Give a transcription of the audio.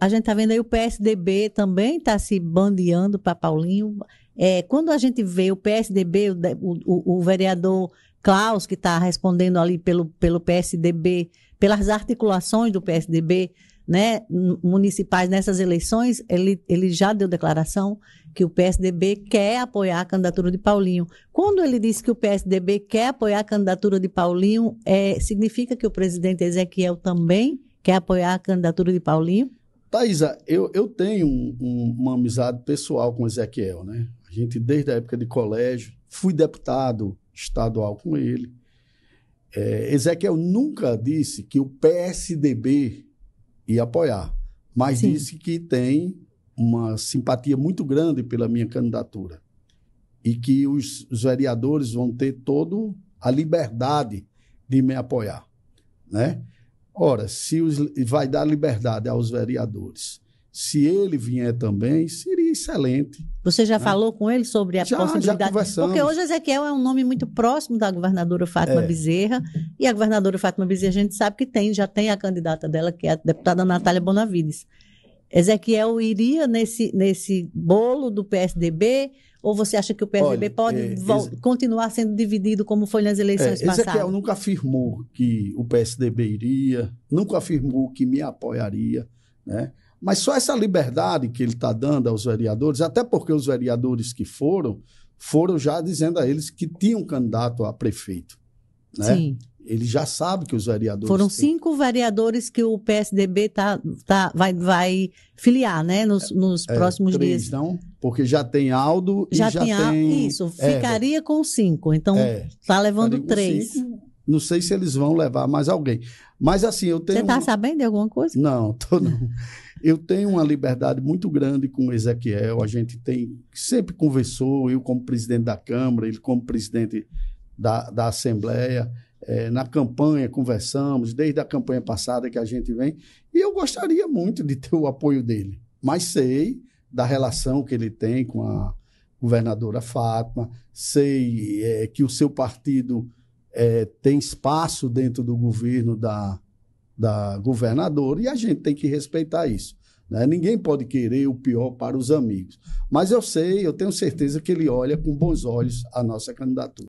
a gente está vendo aí o PSDB também está se bandeando para Paulinho. É, quando a gente vê o PSDB, o, o, o vereador Klaus, que está respondendo ali pelo, pelo PSDB, pelas articulações do PSDB né, municipais nessas eleições, ele, ele já deu declaração que o PSDB quer apoiar a candidatura de Paulinho. Quando ele disse que o PSDB quer apoiar a candidatura de Paulinho, é, significa que o presidente Ezequiel também quer apoiar a candidatura de Paulinho? Thaisa, eu, eu tenho um, um, uma amizade pessoal com Ezequiel, né? A gente, desde a época de colégio, fui deputado estadual com ele. É, Ezequiel nunca disse que o PSDB ia apoiar, mas Sim. disse que tem uma simpatia muito grande pela minha candidatura e que os, os vereadores vão ter toda a liberdade de me apoiar, né? Ora, se os, vai dar liberdade aos vereadores. Se ele vier também, seria excelente. Você já né? falou com ele sobre a já, possibilidade? Já Porque hoje Ezequiel é um nome muito próximo da governadora Fátima é. Bezerra. E a governadora Fátima Bezerra, a gente sabe que tem, já tem a candidata dela, que é a deputada Natália Bonavides. Ezequiel iria nesse, nesse bolo do PSDB? Ou você acha que o PSDB Olha, pode é, continuar sendo dividido como foi nas eleições é, passadas? Ezequiel nunca afirmou que o PSDB iria, nunca afirmou que me apoiaria, né? Mas só essa liberdade que ele está dando aos vereadores, até porque os vereadores que foram, foram já dizendo a eles que tinham candidato a prefeito. Né? Sim. Ele já sabe que os vereadores. Foram têm... cinco vereadores que o PSDB tá, tá, vai, vai filiar, né? Nos, é, nos é, próximos três, dias. Não, porque já tem Aldo já e tem já tem. Isso, é, ficaria com cinco. Então, é, tá levando três. Cinco, não sei se eles vão levar mais alguém. Mas assim, eu tenho. Você está um... sabendo de alguma coisa? Não, tô não. Eu tenho uma liberdade muito grande com o Ezequiel. A gente tem sempre conversou, eu como presidente da Câmara, ele como presidente da, da Assembleia. É, na campanha, conversamos, desde a campanha passada que a gente vem, e eu gostaria muito de ter o apoio dele, mas sei da relação que ele tem com a governadora Fátima, sei é, que o seu partido é, tem espaço dentro do governo da, da governadora, e a gente tem que respeitar isso. Né? Ninguém pode querer o pior para os amigos. Mas eu sei, eu tenho certeza que ele olha com bons olhos a nossa candidatura.